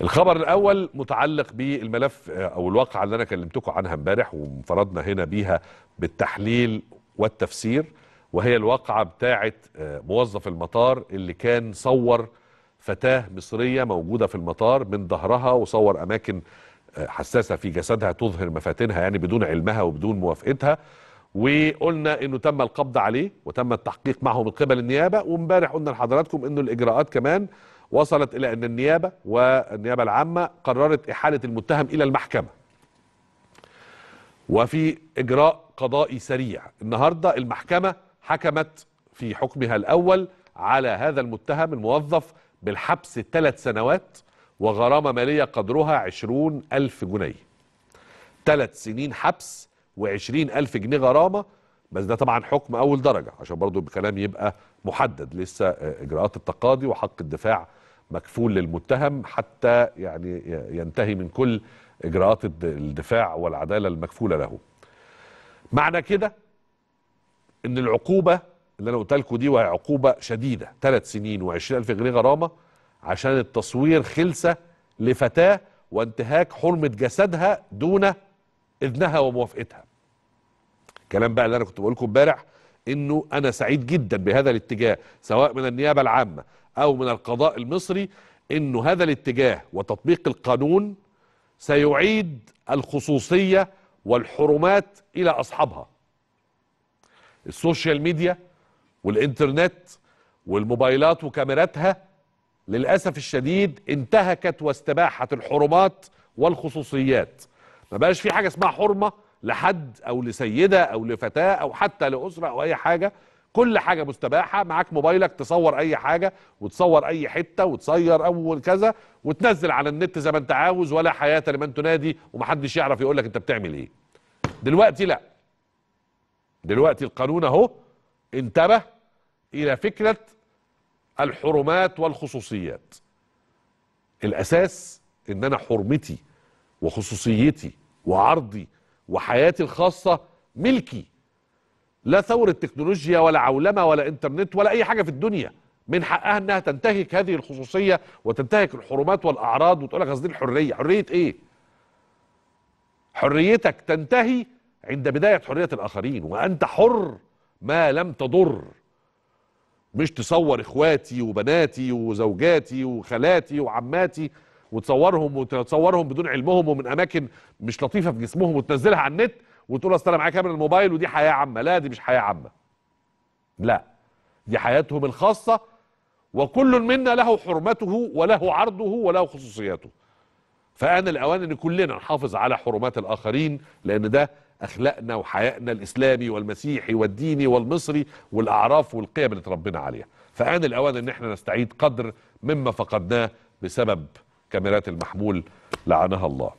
الخبر الاول متعلق بالملف آه، او الواقعه اللي انا كلمتكم عنها امبارح وانفردنا هنا بيها بالتحليل والتفسير وهي الواقعه بتاعه آه، موظف المطار اللي كان صور فتاه مصريه موجوده في المطار من ظهرها وصور اماكن آه، حساسه في جسدها تظهر مفاتنها يعني بدون علمها وبدون موافقتها وقلنا انه تم القبض عليه وتم التحقيق معه من قبل النيابه وامبارح قلنا لحضراتكم انه الاجراءات كمان وصلت إلى أن النيابة والنيابة العامة قررت إحالة المتهم إلى المحكمة وفي إجراء قضائي سريع النهاردة المحكمة حكمت في حكمها الأول على هذا المتهم الموظف بالحبس ثلاث سنوات وغرامة مالية قدرها عشرون ألف جنيه ثلاث سنين حبس وعشرين ألف جنيه غرامة بس ده طبعا حكم أول درجة عشان برضو الكلام يبقى محدد لسه إجراءات التقاضي وحق الدفاع مكفول للمتهم حتى يعني ينتهي من كل اجراءات الدفاع والعداله المكفوله له. معنى كده ان العقوبه اللي انا قلت لكم دي وهي عقوبه شديده ثلاث سنين و20000 جنيه غرامه عشان التصوير خلسه لفتاه وانتهاك حرمه جسدها دون اذنها وموافقتها. الكلام بقى اللي انا كنت بقول لكم امبارح انه انا سعيد جدا بهذا الاتجاه سواء من النيابه العامه أو من القضاء المصري أنه هذا الاتجاه وتطبيق القانون سيعيد الخصوصية والحرمات إلى أصحابها السوشيال ميديا والإنترنت والموبايلات وكاميراتها للأسف الشديد انتهكت واستباحت الحرمات والخصوصيات ما بقاش في حاجة اسمها حرمة لحد أو لسيدة أو لفتاة أو حتى لأسرة أو أي حاجة كل حاجه مستباحه معاك موبايلك تصور اي حاجه وتصور اي حته وتصير اول كذا وتنزل على النت زي ما انت عاوز ولا حياه لمن تنادي ومحدش يعرف يقول لك انت بتعمل ايه دلوقتي لا دلوقتي القانون اهو انتبه الى فكره الحرمات والخصوصيات الاساس ان انا حرمتي وخصوصيتي وعرضي وحياتي الخاصه ملكي لا ثورة تكنولوجيا ولا عولمة ولا انترنت ولا أي حاجة في الدنيا من حقها انها تنتهك هذه الخصوصيه وتنتهك الحرمات والاعراض وتقول لك قصدي الحريه، حريه ايه؟ حريتك تنتهي عند بدايه حريه الاخرين وانت حر ما لم تضر. مش تصور اخواتي وبناتي وزوجاتي وخالاتي وعماتي وتصورهم وتصورهم بدون علمهم ومن اماكن مش لطيفه في جسمهم وتنزلها على النت وتقول اصل انا معايا كاميرا الموبايل ودي حياه عامه لا دي مش حياه عامه لا دي حياتهم الخاصه وكل منا له حرمته وله عرضه وله خصوصياته فان الاوان ان كلنا نحافظ على حرمات الاخرين لان ده اخلاقنا وحيائنا الاسلامي والمسيحي والديني والمصري والاعراف والقيم اللي اتربينا عليها فان الاوان ان احنا نستعيد قدر مما فقدناه بسبب كاميرات المحمول لعنها الله